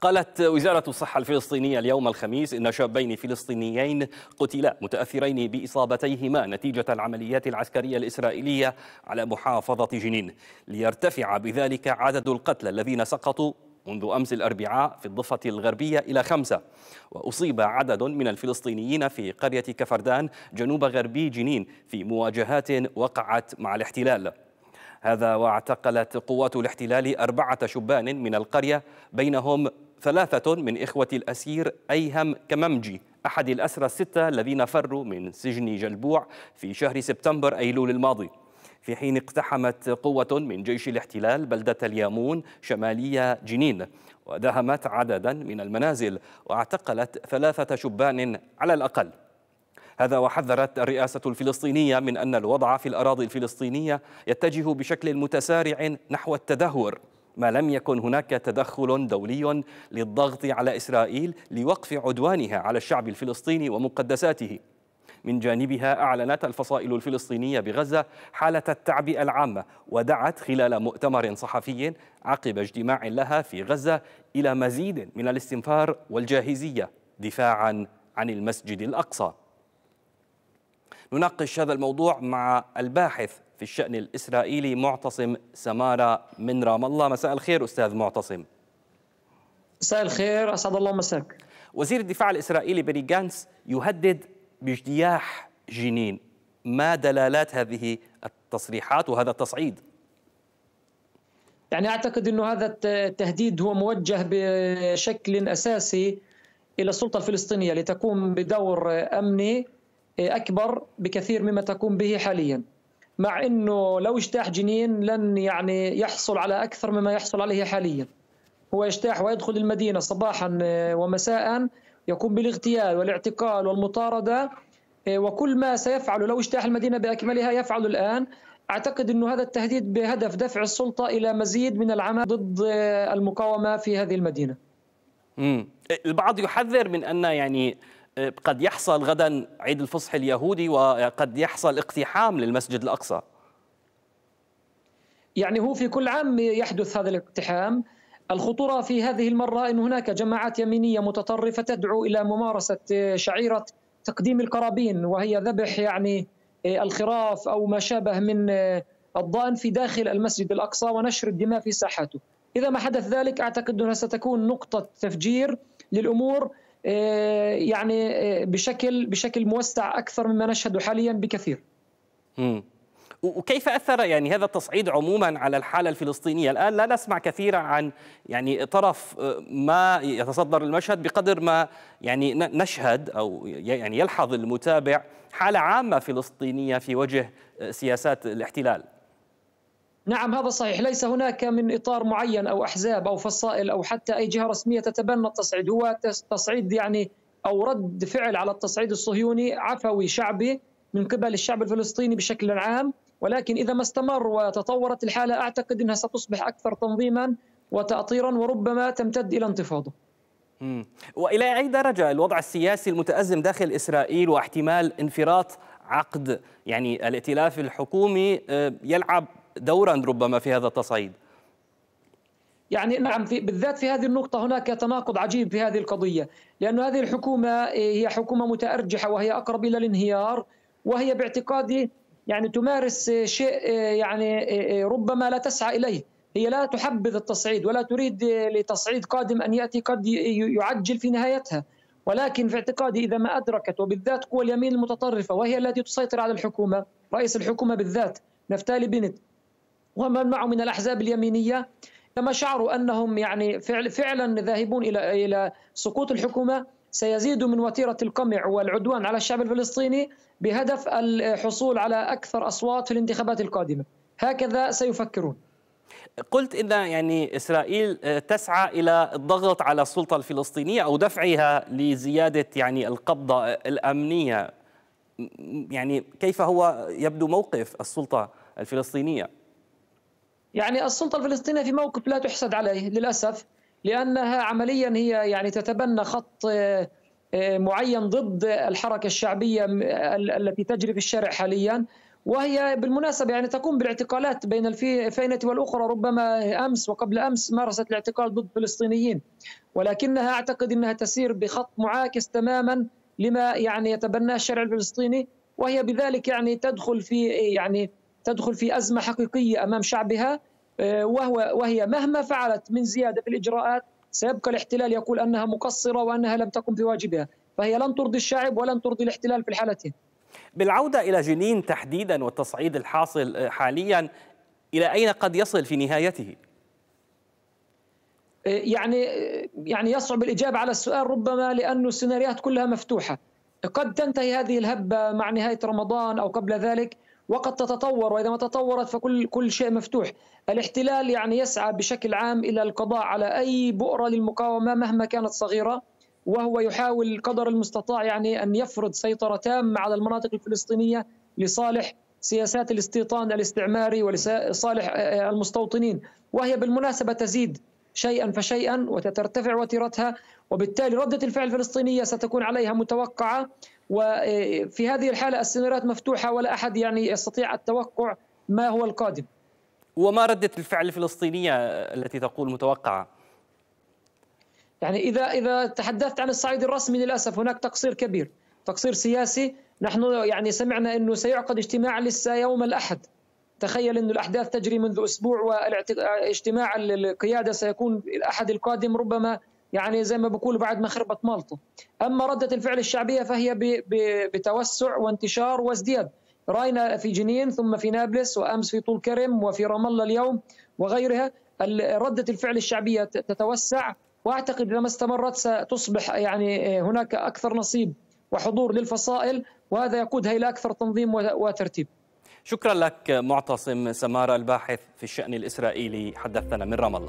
قالت وزارة الصحة الفلسطينية اليوم الخميس إن شابين فلسطينيين قتلا متأثرين بإصابتيهما نتيجة العمليات العسكرية الإسرائيلية على محافظة جنين ليرتفع بذلك عدد القتلى الذين سقطوا منذ أمس الأربعاء في الضفة الغربية إلى خمسة وأصيب عدد من الفلسطينيين في قرية كفردان جنوب غربي جنين في مواجهات وقعت مع الاحتلال هذا واعتقلت قوات الاحتلال أربعة شبان من القرية بينهم ثلاثة من إخوة الأسير أيهم كممجي أحد الأسرى الستة الذين فروا من سجن جلبوع في شهر سبتمبر أيلول الماضي في حين اقتحمت قوة من جيش الاحتلال بلدة اليامون شمالية جنين ودهمت عددا من المنازل واعتقلت ثلاثة شبان على الأقل هذا وحذرت الرئاسة الفلسطينية من أن الوضع في الأراضي الفلسطينية يتجه بشكل متسارع نحو التدهور ما لم يكن هناك تدخل دولي للضغط على إسرائيل لوقف عدوانها على الشعب الفلسطيني ومقدساته من جانبها أعلنت الفصائل الفلسطينية بغزة حالة التعبئة العامة ودعت خلال مؤتمر صحفي عقب اجتماع لها في غزة إلى مزيد من الاستنفار والجاهزية دفاعا عن المسجد الأقصى نناقش هذا الموضوع مع الباحث في الشأن الإسرائيلي معتصم سمارة من رام الله مساء الخير أستاذ معتصم مساء الخير أسعد الله مساك وزير الدفاع الإسرائيلي بني جانس يهدد باجتياح جنين ما دلالات هذه التصريحات وهذا التصعيد يعني أعتقد أنه هذا التهديد هو موجه بشكل أساسي إلى السلطة الفلسطينية لتقوم بدور أمني أكبر بكثير مما تقوم به حاليا مع انه لو اجتاح جنين لن يعني يحصل على اكثر مما يحصل عليه حاليا هو يجتاح ويدخل المدينه صباحا آه، ومساء يقوم بالاغتيال والاعتقال والمطارده آه، وكل ما سيفعل لو اجتاح المدينه باكملها يفعل الان اعتقد انه هذا التهديد بهدف دفع السلطه الى مزيد من العمل ضد آه، المقاومه في هذه المدينه. امم البعض يحذر من ان يعني قد يحصل غدا عيد الفصح اليهودي وقد يحصل اقتحام للمسجد الأقصى يعني هو في كل عام يحدث هذا الاقتحام الخطورة في هذه المرة أن هناك جماعات يمينية متطرفة تدعو إلى ممارسة شعيرة تقديم القرابين وهي ذبح يعني آه، الخراف أو ما شابه من آه، الضأن في داخل المسجد الأقصى ونشر الدماء في ساحته إذا ما حدث ذلك أعتقد أنها ستكون نقطة تفجير للأمور آه، يعني آه، بشكل بشكل موسع اكثر مما نشهد حاليا بكثير. امم وكيف اثر يعني هذا التصعيد عموما على الحاله الفلسطينيه؟ الان لا نسمع كثيرا عن يعني طرف آه، ما يتصدر المشهد بقدر ما يعني نشهد او يعني يلحظ المتابع حاله عامه فلسطينيه في وجه سياسات الاحتلال. نعم هذا صحيح ليس هناك من إطار معين أو أحزاب أو فصائل أو حتى أي جهة رسمية تتبنى التصعيد هو تصعيد يعني أو رد فعل على التصعيد الصهيوني عفوي شعبي من قبل الشعب الفلسطيني بشكل عام ولكن إذا ما استمر وتطورت الحالة أعتقد أنها ستصبح أكثر تنظيما وتأطيرا وربما تمتد إلى انتفاضة وإلى أي درجة الوضع السياسي المتأزم داخل إسرائيل واحتمال انفراط عقد يعني الائتلاف الحكومي آه، يلعب دورا ربما في هذا التصعيد يعني نعم في بالذات في هذه النقطة هناك تناقض عجيب في هذه القضية لأن هذه الحكومة إيه، هي حكومة متأرجحة وهي أقرب إلى الانهيار وهي باعتقادي يعني تمارس شيء إيه، يعني إيه، ربما لا تسعى إليه هي لا تحبذ التصعيد ولا تريد لتصعيد قادم أن يأتي قد يعجل في نهايتها ولكن في اعتقادي إذا ما أدركت وبالذات قوى اليمين المتطرفة وهي التي تسيطر على الحكومة رئيس الحكومة بالذات نفتالي بنت ومن معه من الاحزاب اليمينيه لما شعروا انهم يعني فعل فعلا ذاهبون الى الى سقوط الحكومه سيزيد من وتيره القمع والعدوان على الشعب الفلسطيني بهدف الحصول على اكثر اصوات في الانتخابات القادمه هكذا سيفكرون قلت ان يعني اسرائيل آه، تسعى الى الضغط على السلطه الفلسطينيه او دفعها لزياده يعني القبضه آه، الامنيه يعني كيف هو يبدو موقف السلطه الفلسطينيه يعني السلطه الفلسطينيه في موقف لا تحسد عليه للاسف لانها عمليا هي يعني تتبنى خط آه، آه، معين ضد الحركه الشعبيه التي تجري في الشارع حاليا وهي بالمناسبه يعني تقوم بالاعتقالات بين الفينه والاخرى ربما امس وقبل امس مارست الاعتقال ضد فلسطينيين ولكنها اعتقد انها تسير بخط معاكس تماما لما يعني يتبناه الشارع الفلسطيني وهي بذلك يعني تدخل في يعني تدخل في أزمة حقيقية أمام شعبها آه، وهو وهي مهما فعلت من زيادة في الإجراءات سيبقى الاحتلال يقول أنها مقصرة وأنها لم تقم بواجبها فهي لن ترضي الشعب ولن ترضي الاحتلال في الحالتين بالعودة إلى جنين تحديدا والتصعيد الحاصل آه، حاليا إلى أين قد يصل في نهايته؟ آه، يعني يعني يصعب الإجابة على السؤال ربما لأن السيناريوهات كلها مفتوحة قد تنتهي هذه الهبة مع نهاية رمضان أو قبل ذلك وقد تتطور واذا ما تطورت فكل كل شيء مفتوح. الاحتلال يعني يسعى بشكل عام الى القضاء على اي بؤره للمقاومه مهما كانت صغيره وهو يحاول قدر المستطاع يعني ان يفرض سيطره تامه على المناطق الفلسطينيه لصالح سياسات الاستيطان الاستعماري ولصالح آه، المستوطنين وهي بالمناسبه تزيد شيئا فشيئا وترتفع وتيرتها وبالتالي ردة الفعل الفلسطينية ستكون عليها متوقعة وفي آه، هذه الحالة السيناريوهات مفتوحة ولا أحد يعني يستطيع التوقع ما هو القادم وما ردة الفعل الفلسطينية التي تقول متوقعة؟ يعني إذا إذا تحدثت عن الصعيد الرسمي للأسف هناك تقصير كبير تقصير سياسي نحن يعني سمعنا أنه سيعقد اجتماع لسه يوم الأحد تخيل أن الأحداث تجري منذ أسبوع واجتماع القيادة سيكون الأحد القادم ربما يعني زي ما بقول بعد ما خربت مالطه أما ردة الفعل الشعبية فهي بتوسع وانتشار وازدياد راينا في جنين ثم في نابلس وأمس في طول كرم وفي رام الله اليوم وغيرها ردة الفعل الشعبية تتوسع وأعتقد لما استمرت ستصبح يعني آه، هناك أكثر نصيب وحضور للفصائل وهذا يقودها إلى أكثر تنظيم وترتيب شكرا لك معتصم سمارة الباحث في الشأن الإسرائيلي حدثنا من رام الله